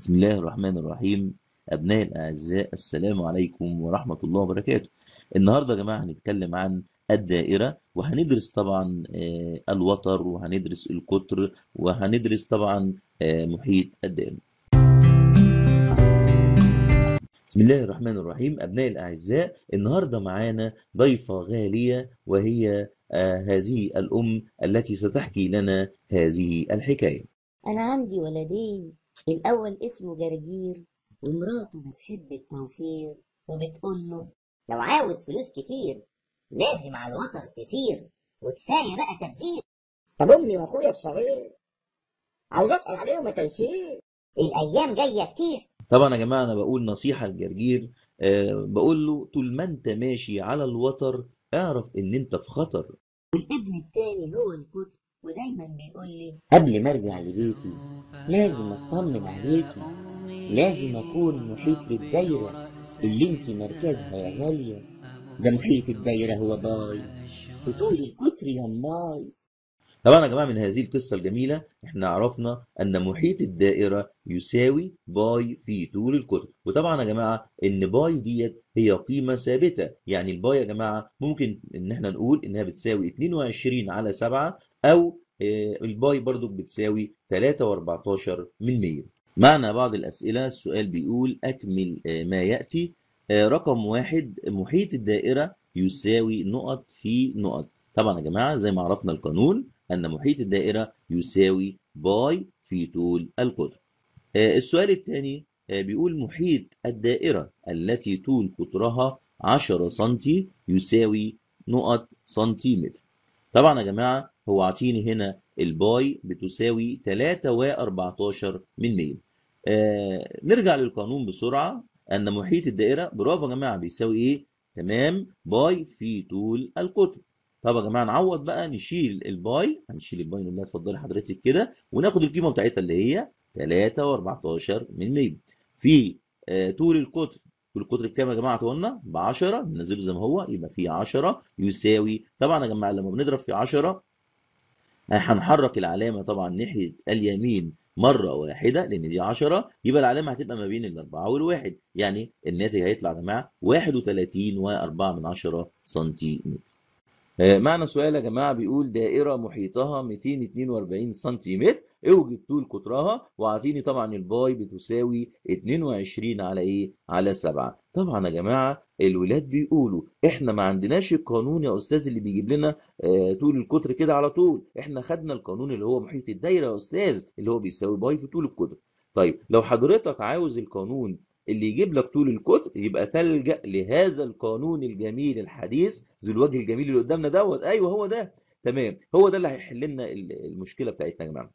بسم الله الرحمن الرحيم أبنائي الأعزاء السلام عليكم ورحمة الله وبركاته النهاردة يا جماعة هنتكلم عن الدائرة وهندرس طبعا آه، الوتر وهندرس القطر وهندرس طبعا آه، محيط الدائرة بسم الله الرحمن الرحيم أبنائي الأعزاء النهاردة معانا ضيفة غالية وهي آه، هذه الأم التي ستحكي لنا هذه الحكاية أنا عندي ولدين الأول اسمه جرجير ومراته بتحب التوفير وبتقول له لو عاوز فلوس كتير لازم على الوتر تسير وكفاية بقى تبذير طب أمي وأخويا الصغير عاوز أسأل عليهم ما الأيام جاية كتير طبعا يا جماعة أنا بقول نصيحة لجرجير أه بقول له طول ما أنت ماشي على الوتر اعرف إن أنت في خطر والابن التاني هو الكتر ودايما بيقول لي قبل ما ارجع لبيتي لازم اطمن عليكي لازم اكون محيط للدايرة اللي انت مركزها يا غالية ده محيط الدايرة هو باي طول الكتر يا ماي طبعا يا جماعه من هذه القصه الجميله احنا عرفنا ان محيط الدائره يساوي باي في طول القطر وطبعا يا جماعه ان باي ديت هي قيمه ثابته يعني الباي يا جماعه ممكن ان احنا نقول انها بتساوي 22 على 7 أو آه، الباي برضو بتساوي 3.14 من مية معنا بعض الأسئلة السؤال بيقول أكمل آه، ما يأتي آه، رقم واحد محيط الدائرة يساوي نقط في نقط طبعا يا جماعة زي ما عرفنا القانون أن محيط الدائرة يساوي باي في طول القطر السؤال الثاني بيقول محيط الدائرة التي طول قطرها 10 سنتي يساوي نقط سنتيمتر طبعا يا جماعة هو عاطيني هنا الباي بتساوي 3 و14 من 100 آه نرجع للقانون بسرعة أن محيط الدائرة برافو يا جماعة بيساوي إيه؟ تمام باي في طول القطر طب يا جماعه نعوض بقى نشيل الباي هنشيل الباي نقول لها اتفضلي حضرتك كده وناخد القيمه بتاعتها اللي هي 3 و14 من 100 في آه، طول القطر والقطر بكام يا جماعه قلنا ب 10 ننزله زي ما هو يبقى في 10 يساوي طبعا يا جماعه لما بنضرب في 10 هنحرك العلامه طبعا ناحيه اليمين مره واحده لان دي 10 يبقى العلامه هتبقى ما بين الاربعه والواحد يعني الناتج هيطلع يا جماعه 31 و4 من 10 سنتيمتر آه، معنى سؤال يا جماعه بيقول دائره محيطها 242 سنتيمتر اوجد طول قطرها واعطيني طبعا الباي بتساوي 22 على ايه؟ على 7 طبعا يا جماعه الولاد بيقولوا احنا ما عندناش القانون يا استاذ اللي بيجيب لنا آه، طول القطر كده على طول احنا خدنا القانون اللي هو محيط الدايره يا استاذ اللي هو بيساوي باي في طول القطر طيب لو حضرتك عاوز القانون اللي يجيب لك طول القطر يبقى تلجأ لهذا القانون الجميل الحديث ذو الوجه الجميل اللي قدامنا دوت ايوه هو ده تمام هو ده اللي هيحل لنا المشكله بتاعتنا يا جماعه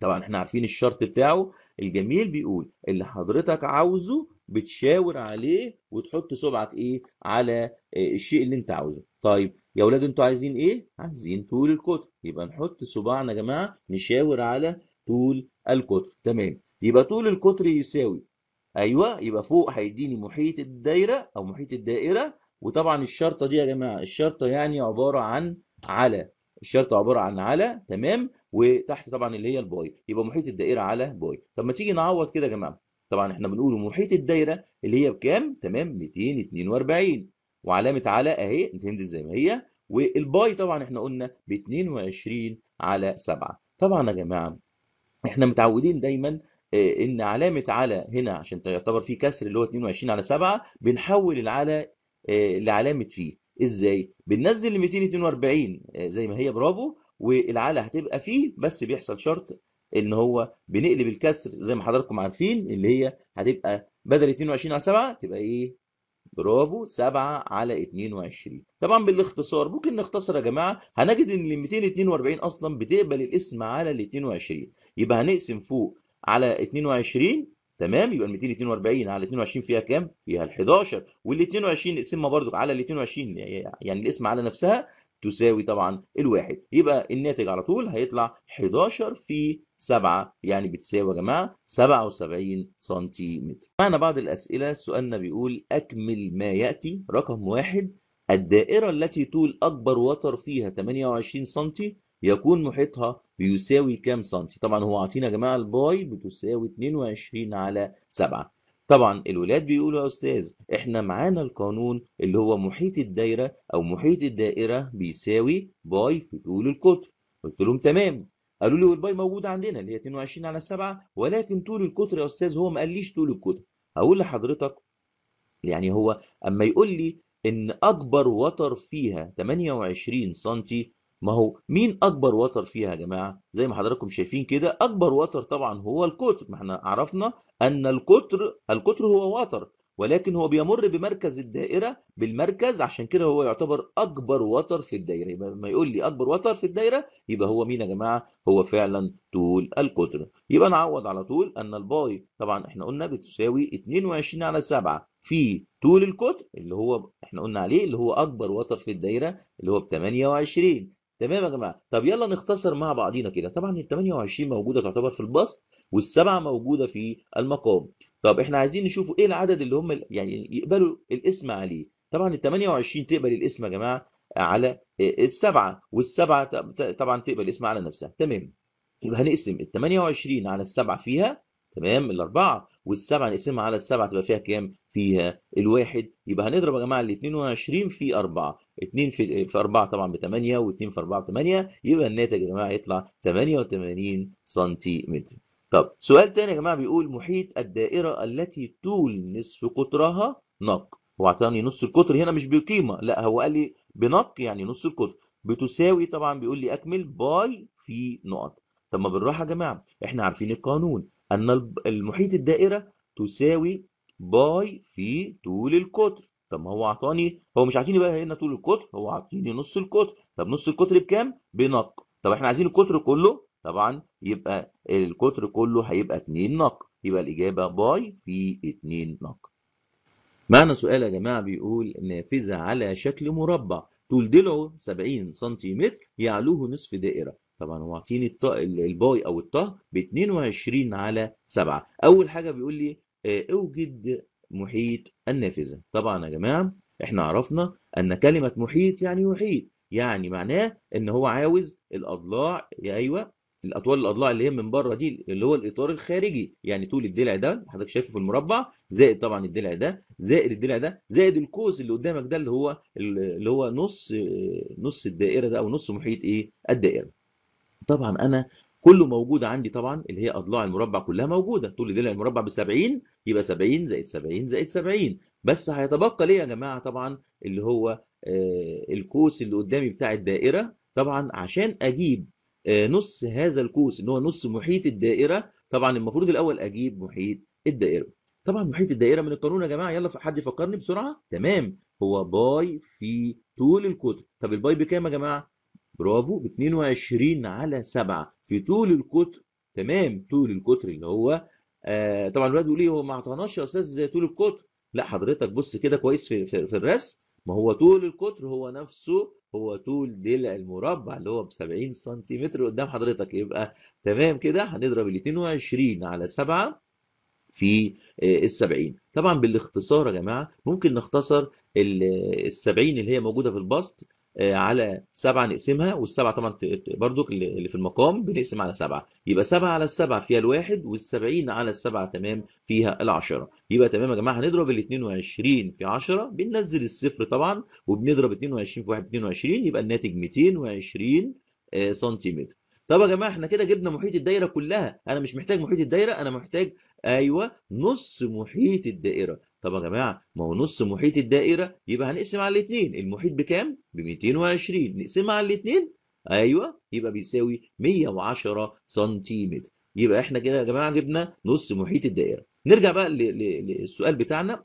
طبعا احنا عارفين الشرط بتاعه الجميل بيقول اللي حضرتك عاوزه بتشاور عليه وتحط صبعك ايه على آه، الشيء اللي انت عاوزه طيب يا اولاد انتوا عايزين ايه عايزين طول القطر يبقى نحط صباعنا يا جماعه نشاور على طول القطر تمام يبقى طول القطر يساوي ايوه يبقى فوق هيديني محيط الدايره او محيط الدائره وطبعا الشرطه دي يا جماعه الشرطه يعني عباره عن على الشرطه عباره عن على تمام وتحت طبعا اللي هي الباي يبقى محيط الدائره على باي طب ما تيجي نعوض كده يا جماعه طبعا احنا بنقول محيط الدايره اللي هي بكام تمام 242 وعلامه على اهي تنزل زي ما هي والباي طبعا احنا قلنا ب 22 على 7 طبعا يا جماعه احنا متعودين دايما آه، ان علامه على هنا عشان تعتبر فيه كسر اللي هو 22 على 7 بنحول العلى آه، لعلامه فيه ازاي بننزل ل 242 آه، زي ما هي برافو والعلى هتبقى فيه بس بيحصل شرط ان هو بنقلب الكسر زي ما حضراتكم عارفين اللي هي هتبقى بدل 22 على 7 تبقى ايه برافو 7 على 22 طبعا بالاختصار ممكن نختصر يا جماعه هنجد ان ال 242 اصلا بتقبل الاسم على ال 22 يبقى هنقسم فوق على 22 تمام يبقى ال 242 على 22 فيها كام؟ فيها ال 11 وال 22 نقسمها برضو على ال 22 يعني الاسم على نفسها تساوي طبعا الواحد يبقى الناتج على طول هيطلع 11 في 7 يعني بتساوي يا جماعه 77 سنتيمتر. معنا بعض الاسئله سؤالنا بيقول اكمل ما ياتي رقم واحد الدائره التي طول اكبر وتر فيها 28 سنتي يكون محيطها بيساوي كام سنتي طبعا هو عاطينا يا جماعه الباي بتساوي 22 على 7 طبعا الولاد بيقولوا يا استاذ احنا معانا القانون اللي هو محيط الدايره او محيط الدائره بيساوي باي في طول القطر قلت لهم تمام قالوا لي والباي موجوده عندنا اللي هي 22 على 7 ولكن طول القطر يا استاذ هو ما قاليش طول القطر هقول لحضرتك يعني هو اما يقول لي ان اكبر وتر فيها 28 سم ما هو مين اكبر وتر فيها يا جماعه زي ما حضراتكم شايفين كده اكبر وتر طبعا هو القطر ما احنا عرفنا ان القطر القطر هو وتر ولكن هو بيمر بمركز الدائره بالمركز عشان كده هو يعتبر اكبر وتر في الدائره يبقى لما يقول لي اكبر وتر في الدائره يبقى هو مين يا جماعه هو فعلا طول القطر يبقى نعوض على طول ان الباي طبعا احنا قلنا بتساوي 22 على 7 في طول القطر اللي هو احنا قلنا عليه اللي هو اكبر وتر في الدائره اللي هو ب 28 تمام يا جماعه طب يلا نختصر مع بعضينا كده طبعا ال 28 موجوده تعتبر في البسط والسبعه موجوده في المقام طب احنا عايزين نشوفوا ايه العدد اللي هم يعني يقبلوا الاسم عليه طبعا ال 28 تقبل الاسم يا جماعه على آه، السبعه والسبعه طبعا تقبل الاسم على نفسها تمام يبقى هنقسم ال 28 على السبعه فيها تمام الاربعه والسبعه نقسمها على السبعه تبقى فيها كام؟ فيها الواحد يبقى هنضرب يا جماعه ال 22 في اربعه 2 في 4 طبعا ب 8 و2 في 4 ب 8 يبقى الناتج يا جماعه يطلع 88 سنتيمتر طب سؤال ثاني يا جماعه بيقول محيط الدائره التي طول نصف قطرها نق هو اعطاني نص القطر هنا مش بقيمه لا هو قال لي بنق يعني نص القطر بتساوي طبعا بيقول لي اكمل باي في نقط طب ما بالراحه يا جماعه احنا عارفين القانون ان المحيط الدائره تساوي باي في طول القطر طب ما هو اعطاني هو مش عاطيني بقى هنا طول القطر هو عاطيني نص القطر طب نص القطر بكام بنق طب احنا عايزين القطر كله طبعا يبقى القطر كله هيبقى 2 نق يبقى الاجابه باي في 2 نق معنى سؤال يا جماعه بيقول نافذه على شكل مربع طول ضلعه 70 سنتيمتر يعلوه نصف دائره طبعا هو عاطيني الط... الباي او الطه ب 22 على 7 اول حاجه بيقول لي آه، اوجد محيط النافذة طبعا يا جماعة احنا عرفنا ان كلمة محيط يعني يحيط يعني معناه ان هو عاوز الاضلاع ايوه الاطوال الاضلاع اللي هي من بره دي اللي هو الاطار الخارجي يعني طول الضلع ده حضرتك شايفه في المربع زائد طبعا الضلع ده زائد الضلع ده زائد القوس اللي قدامك ده اللي هو اللي هو نص نص الدائره ده او نص محيط ايه الدائره طبعا انا كله موجود عندي طبعا اللي هي اضلاع المربع كلها موجوده طول الضلع المربع ب 70 يبقى 70 زائد 70 زائد 70 بس هيتبقى ليه يا جماعه طبعا اللي هو آه، الكوس اللي قدامي بتاع الدائره طبعا عشان اجيب آه، نص هذا الكوس اللي هو نص محيط الدائره طبعا المفروض الاول اجيب محيط الدائره طبعا محيط الدائره من القانون يا جماعه يلا حد يفكرني بسرعه تمام هو باي في طول القطر طب الباي بكام يا جماعه برافو ب 22 على 7 في طول القطر تمام طول القطر اللي هو آه طبعا الواد بيقول لي هو ما اعطاناش يا استاذ طول القطر لا حضرتك بص كده كويس في, في, في الرسم ما هو طول القطر هو نفسه هو طول ضلع المربع اللي هو ب 70 سنتيمتر قدام حضرتك يبقى تمام كده هنضرب ال 22 على 7 في آه، ال 70 طبعا بالاختصار يا جماعه ممكن نختصر ال 70 آه، اللي هي موجوده في البسط آه، على 7 نقسمها وال7 طبعا برضو اللي في المقام بنقسم على 7 يبقى 7 على 7 فيها الواحد وال70 على 7 تمام فيها ال10 يبقى تمام يا جماعه هنضرب ال 22 في 10 بننزل الصفر طبعا وبنضرب 22 في 1 22 يبقى الناتج 220 آه، سنتيمتر طب يا جماعه احنا كده جبنا محيط الدايره كلها انا مش محتاج محيط الدايره انا محتاج ايوه نص محيط الدائره طب يا جماعه ما هو نص محيط الدائره يبقى هنقسم على الاثنين المحيط بكام ب 220 نقسمها على الاثنين ايوه يبقى بيساوي 110 سنتيمتر يبقى احنا كده يا جماعه جبنا نص محيط الدائره نرجع بقى للسؤال بتاعنا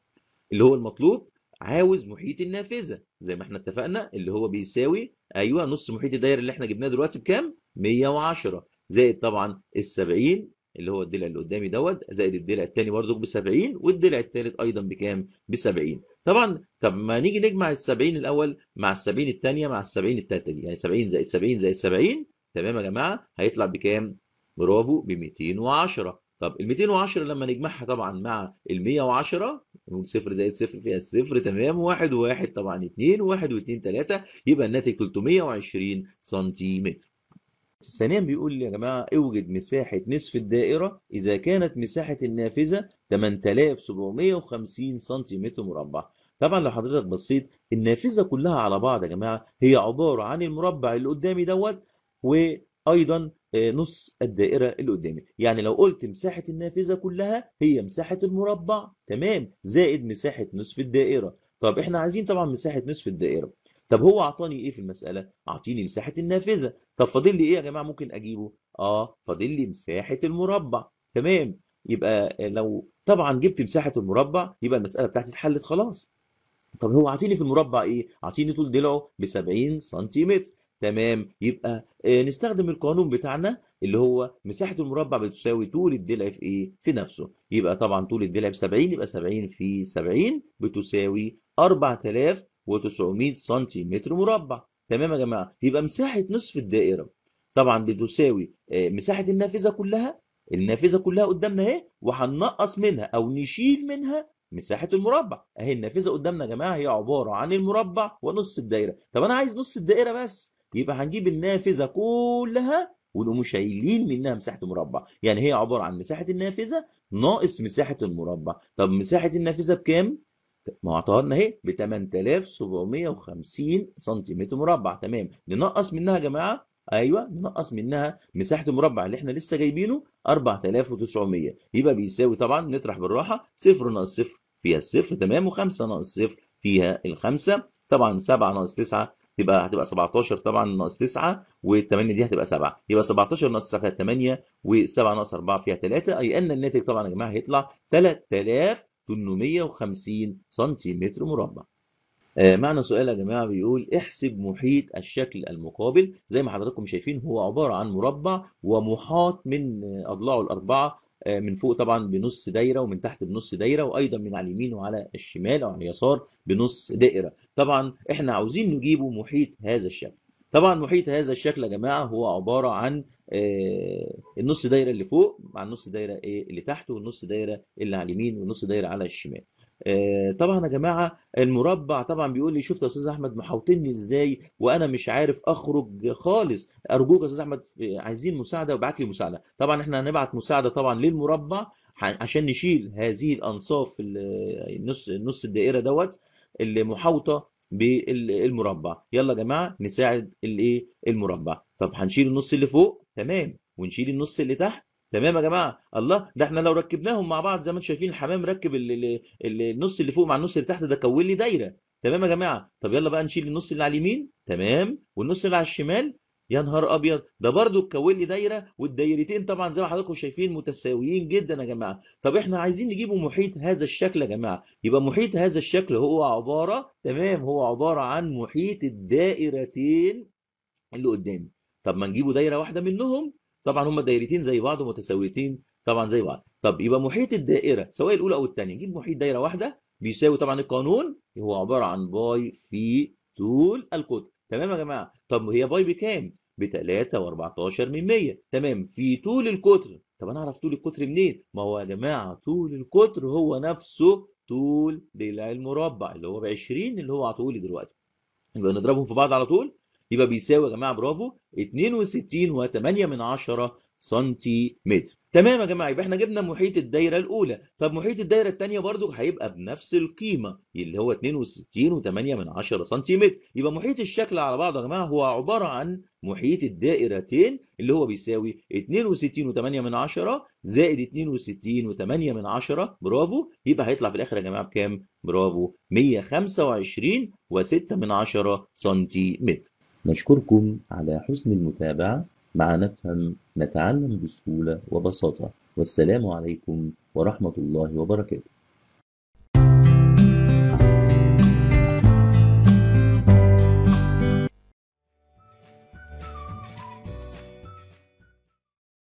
اللي هو المطلوب عاوز محيط النافذه زي ما احنا اتفقنا اللي هو بيساوي ايوه نص محيط الدائره اللي احنا جبناه دلوقتي بكام 110 زائد طبعا ال 70 اللي هو الضلع اللي قدامي دوت زائد الضلع الثاني برضو ب 70 والضلع الثالث ايضا بكام؟ ب 70 طبعا طب ما نيجي نجمع ال 70 الاول مع ال 70 الثانيه مع ال 70 الثالثه دي يعني 70 زائد 70 زائد 70 تمام يا جماعه هيطلع بكام؟ برافو ب 210 طب ال 210 لما نجمعها طبعا مع ال 110 نقول صفر زائد صفر فيها الصفر تمام واحد 1 طبعا اثنين واحد واثنين ثلاثة يبقى الناتج 320 سنتيمتر ثانيا بيقول لي يا جماعه اوجد مساحه نصف الدائره اذا كانت مساحه النافذه 8750 سم مربع طبعا لو حضرتك بصيت النافذه كلها على بعض يا جماعه هي عباره عن المربع اللي قدامي دوت وايضا آه، نص الدائره اللي قدامي يعني لو قلت مساحه النافذه كلها هي مساحه المربع تمام زائد مساحه نصف الدائره طب احنا عايزين طبعا مساحه نصف الدائره طب هو اعطاني ايه في المساله اعطيني مساحه النافذه طب فاضل لي ايه يا جماعه ممكن اجيبه اه فاضل لي مساحه المربع تمام يبقى لو طبعا جبت مساحه المربع يبقى المساله بتاعتي اتحلت خلاص طب هو اعطيني في المربع ايه اعطيني طول ضلعه ب 70 سنتيمتر تمام يبقى آه، نستخدم القانون بتاعنا اللي هو مساحه المربع بتساوي طول الضلع في ايه في نفسه يبقى طبعا طول الضلع ب 70 يبقى 70 في 70 بتساوي 4000 و900 سنتيمتر مربع تمام يا جماعه يبقى مساحه نصف الدائره طبعا بتساوي آه، مساحه النافذه كلها النافذه كلها قدامنا اهي وهننقص منها او نشيل منها مساحه المربع اهي النافذه قدامنا يا جماعه هي عباره عن المربع ونص الدايره طب انا عايز نص الدائره بس يبقى هنجيب النافذه كلها ونقوم شايلين منها مساحه مربع يعني هي عباره عن مساحه النافذه ناقص مساحه المربع طب مساحه النافذه بكام معطانا اهي ب 8750 سنتيمتر مربع تمام ننقص منها يا جماعه ايوه ننقص منها مساحه المربع اللي احنا لسه جايبينه 4900 يبقى بيساوي طبعا نطرح بالراحه 0 ناقص 0 فيها الصفر تمام و5 ناقص 0 فيها الخمسه طبعا 7 ناقص 9 تبقى هتبقى 17 طبعا ناقص 9 و8 دي هتبقى 7 يبقى 17 ناقص 9 فيها 8 و7 ناقص 4 فيها 3 اي ان الناتج طبعا يا جماعه هيطلع 3000 850 سنتيمتر مربع آه، معنى سؤال يا جماعه بيقول احسب محيط الشكل المقابل زي ما حضراتكم شايفين هو عباره عن مربع ومحاط من اضلاعه الاربعه آه، من فوق طبعا بنص دايره ومن تحت بنص دايره وايضا من على اليمين وعلى الشمال او على اليسار بنص دائره طبعا احنا عاوزين نجيبه محيط هذا الشكل طبعا محيط هذا الشكل يا جماعه هو عباره عن آه، النص دايره اللي فوق مع النص دايره ايه اللي تحت والنص دايره اللي على اليمين والنص دايره على الشمال آه، طبعا يا جماعه المربع طبعا بيقول لي شفت يا استاذ احمد محاوطني ازاي وانا مش عارف اخرج خالص ارجوك يا استاذ احمد آه، عايزين مساعده وابعت لي مساعده طبعا احنا هنبعت مساعده طبعا للمربع عشان نشيل هذه الانصاف النص النص الدائره دوت اللي محاوطه بالمربع يلا يا جماعه نساعد الايه المربع طب هنشيل النص اللي فوق تمام ونشيل النص اللي تحت تمام يا جماعه الله ده احنا لو ركبناهم مع بعض زي ما انتم شايفين الحمام ركب النص اللي فوق مع النص اللي تحت ده كون لي دايره تمام يا جماعه طب يلا بقى نشيل النص اللي على اليمين تمام والنص اللي على الشمال يا نهار ابيض ده برضو تكون لي دايره والدايرتين طبعا زي ما حضراتكم شايفين متساويين جدا يا جماعه طب احنا عايزين نجيبه محيط هذا الشكل يا جماعه يبقى محيط هذا الشكل هو عباره تمام هو عباره عن محيط الدائرتين اللي قدامي طب ما نجيبه دايره واحده منهم طبعا هما دايرتين زي بعض ومتساويتين طبعا زي بعض طب يبقى محيط الدائره سواء الاولى او الثانيه نجيب محيط دايره واحده بيساوي طبعا القانون هو عباره عن باي في طول القطر تمام يا جماعه طب هي باي بكام ب 3.14 من 100 تمام في طول القطر طب انا اعرف طول القطر منين ما هو يا جماعه طول القطر هو نفسه طول ضلع المربع اللي هو ب 20 اللي هو على دلوقتي يبقى نضربهم في بعض على طول يبقى بيساوي يا جماعه برافو 62.8 من 10 سنتيمتر تمام يا جماعه يبقى احنا جبنا محيط الدايره الاولى طب محيط الدايره الثانيه برضو هيبقى بنفس القيمه اللي هو 62.8 من 10 سنتيمتر يبقى محيط الشكل على بعضه يا جماعه هو عباره عن محيط الدائرتين اللي هو بيساوي 62.8 من 10 زائد 62.8 من 10 برافو يبقى هيطلع في الاخر يا جماعه بكام برافو 125.6 من 10 سنتيمتر نشكركم على حسن المتابعه مع نفهم نتعلم بسهولة وبساطة والسلام عليكم ورحمة الله وبركاته